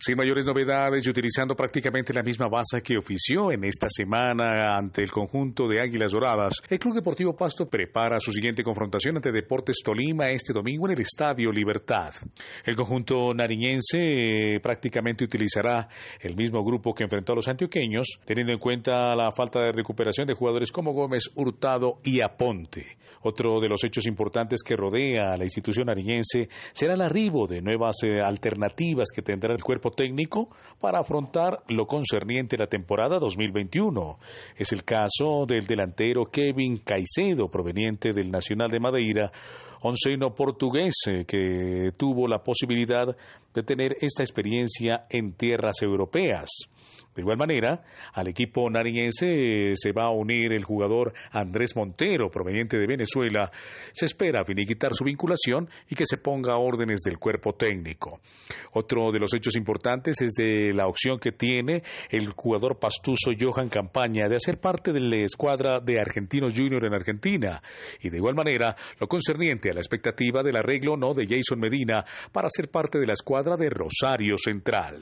Sin mayores novedades y utilizando prácticamente la misma base que ofició en esta semana ante el conjunto de Águilas Doradas, el Club Deportivo Pasto prepara su siguiente confrontación ante Deportes Tolima este domingo en el Estadio Libertad. El conjunto nariñense eh, prácticamente utilizará el mismo grupo que enfrentó a los antioqueños, teniendo en cuenta la falta de recuperación de jugadores como Gómez, Hurtado y Aponte. Otro de los hechos importantes que rodea a la institución nariñense será el arribo de nuevas eh, alternativas que tendrá el cuerpo técnico para afrontar lo concerniente a la temporada 2021. Es el caso del delantero Kevin Caicedo, proveniente del Nacional de Madeira, onceno portugués eh, que tuvo la posibilidad de tener esta experiencia en tierras europeas. De igual manera, al equipo nariñense eh, se va a unir el jugador Andrés Montero, proveniente de Venezuela. Se espera finiquitar su vinculación y que se ponga órdenes del cuerpo técnico. Otro de los hechos importantes es de la opción que tiene el jugador pastuso Johan Campaña de hacer parte de la escuadra de Argentinos Junior en Argentina. Y de igual manera, lo concerniente la expectativa del arreglo no de Jason Medina para ser parte de la escuadra de Rosario Central.